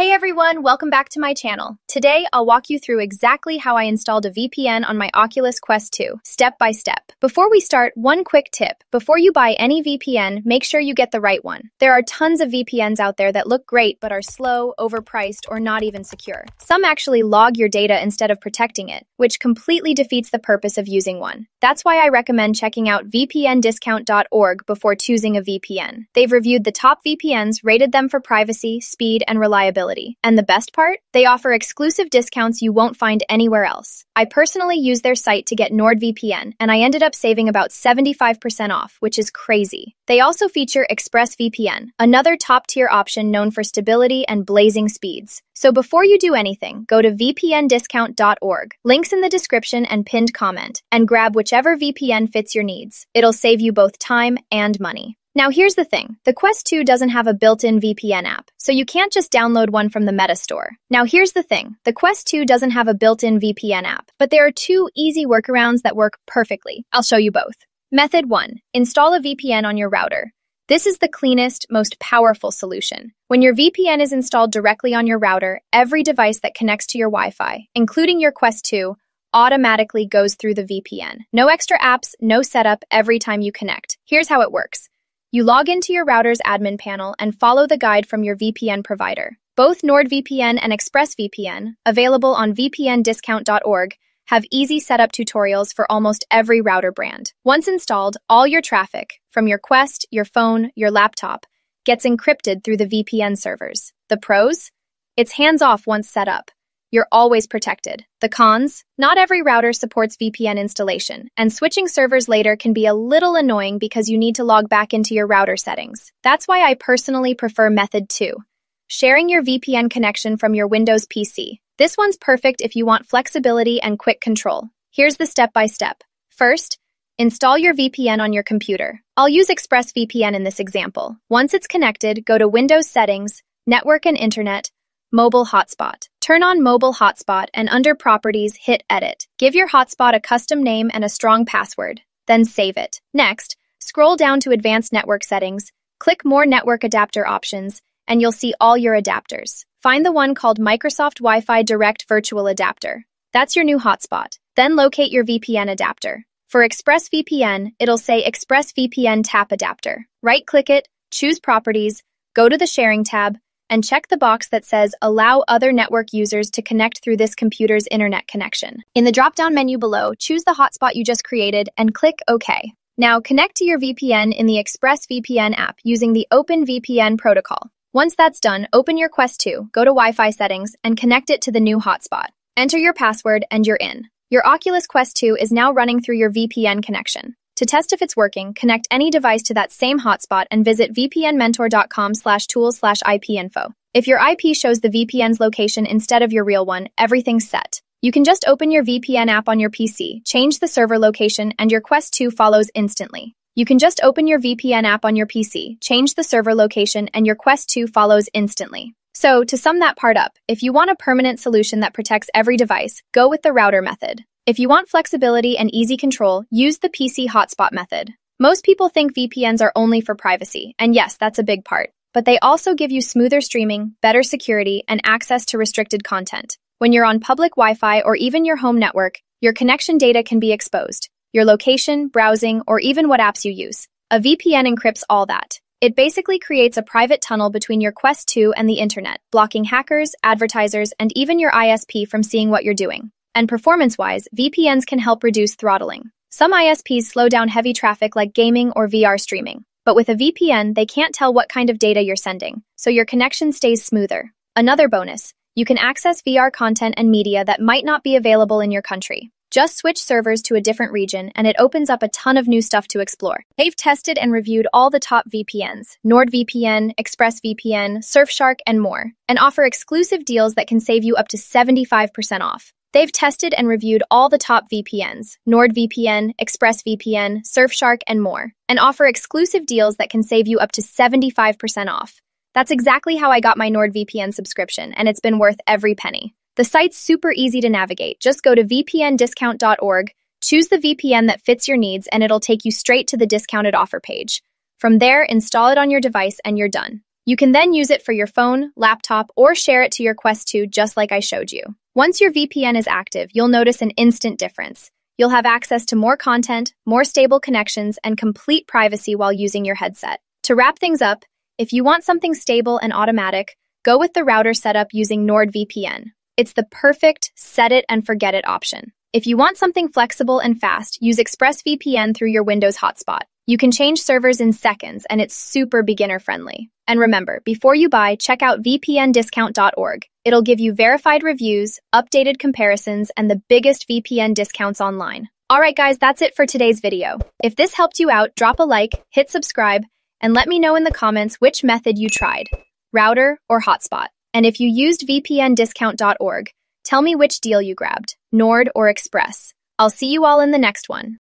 Hey everyone, welcome back to my channel. Today, I'll walk you through exactly how I installed a VPN on my Oculus Quest 2, step by step. Before we start, one quick tip. Before you buy any VPN, make sure you get the right one. There are tons of VPNs out there that look great but are slow, overpriced, or not even secure. Some actually log your data instead of protecting it, which completely defeats the purpose of using one. That's why I recommend checking out vpndiscount.org before choosing a VPN. They've reviewed the top VPNs, rated them for privacy, speed, and reliability quality. And the best part? They offer exclusive discounts you won't find anywhere else. I personally use their site to get NordVPN, and I ended up saving about 75% off, which is crazy. They also feature ExpressVPN, another top tier option known for stability and blazing speeds. So before you do anything, go to vpndiscount.org, links in the description and pinned comment, and grab whichever VPN fits your needs. It'll save you both time and money. Now here's the thing, the Quest 2 doesn't have a built-in VPN app, so you can't just download one from the Meta Store. Now here's the thing, the Quest 2 doesn't have a built-in VPN app, but there are two easy workarounds that work perfectly. I'll show you both. Method 1. Install a VPN on your router. This is the cleanest, most powerful solution. When your VPN is installed directly on your router, every device that connects to your Wi-Fi, including your Quest 2, automatically goes through the VPN. No extra apps, no setup every time you connect. Here's how it works. You log into your router's admin panel and follow the guide from your VPN provider. Both NordVPN and ExpressVPN, available on vpndiscount.org, have easy setup tutorials for almost every router brand. Once installed, all your traffic, from your Quest, your phone, your laptop, gets encrypted through the VPN servers. The pros? It's hands off once set up you're always protected. The cons? Not every router supports VPN installation, and switching servers later can be a little annoying because you need to log back into your router settings. That's why I personally prefer method 2. Sharing your VPN connection from your Windows PC. This one's perfect if you want flexibility and quick control. Here's the step by step. First, install your VPN on your computer. I'll use ExpressVPN in this example. Once it's connected, go to Windows Settings, Network and Internet, Mobile Hotspot. Turn on Mobile Hotspot and under Properties, hit Edit. Give your hotspot a custom name and a strong password, then save it. Next, scroll down to Advanced Network Settings, click More Network Adapter Options, and you'll see all your adapters. Find the one called Microsoft Wi-Fi Direct Virtual Adapter. That's your new hotspot. Then locate your VPN adapter. For ExpressVPN, it'll say ExpressVPN TAP Adapter. Right-click it, choose Properties, go to the Sharing tab, and check the box that says Allow other network users to connect through this computer's internet connection. In the drop down menu below, choose the hotspot you just created and click OK. Now connect to your VPN in the ExpressVPN app using the OpenVPN protocol. Once that's done, open your Quest 2, go to Wi Fi settings, and connect it to the new hotspot. Enter your password and you're in. Your Oculus Quest 2 is now running through your VPN connection. To test if it's working, connect any device to that same hotspot and visit vpnmentor.com slash tools slash ipinfo. If your IP shows the VPN's location instead of your real one, everything's set. You can just open your VPN app on your PC, change the server location, and your Quest 2 follows instantly. You can just open your VPN app on your PC, change the server location, and your Quest 2 follows instantly. So, to sum that part up, if you want a permanent solution that protects every device, go with the router method. If you want flexibility and easy control, use the PC hotspot method. Most people think VPNs are only for privacy, and yes, that's a big part, but they also give you smoother streaming, better security, and access to restricted content. When you're on public Wi Fi or even your home network, your connection data can be exposed your location, browsing, or even what apps you use. A VPN encrypts all that. It basically creates a private tunnel between your Quest 2 and the internet, blocking hackers, advertisers, and even your ISP from seeing what you're doing. And performance-wise, VPNs can help reduce throttling. Some ISPs slow down heavy traffic like gaming or VR streaming, but with a VPN, they can't tell what kind of data you're sending, so your connection stays smoother. Another bonus, you can access VR content and media that might not be available in your country. Just switch servers to a different region and it opens up a ton of new stuff to explore. They've tested and reviewed all the top VPNs NordVPN, ExpressVPN, Surfshark, and more, and offer exclusive deals that can save you up to 75% off. They've tested and reviewed all the top VPNs, NordVPN, ExpressVPN, Surfshark, and more, and offer exclusive deals that can save you up to 75% off. That's exactly how I got my NordVPN subscription, and it's been worth every penny. The site's super easy to navigate. Just go to vpndiscount.org, choose the VPN that fits your needs, and it'll take you straight to the discounted offer page. From there, install it on your device, and you're done. You can then use it for your phone, laptop, or share it to your Quest 2 just like I showed you. Once your VPN is active, you'll notice an instant difference. You'll have access to more content, more stable connections, and complete privacy while using your headset. To wrap things up, if you want something stable and automatic, go with the router setup using NordVPN. It's the perfect set it and forget it option. If you want something flexible and fast, use ExpressVPN through your Windows hotspot. You can change servers in seconds, and it's super beginner friendly. And remember, before you buy, check out vpndiscount.org. It'll give you verified reviews, updated comparisons, and the biggest VPN discounts online. All right, guys, that's it for today's video. If this helped you out, drop a like, hit subscribe, and let me know in the comments which method you tried, router or hotspot. And if you used vpndiscount.org, tell me which deal you grabbed, Nord or Express. I'll see you all in the next one.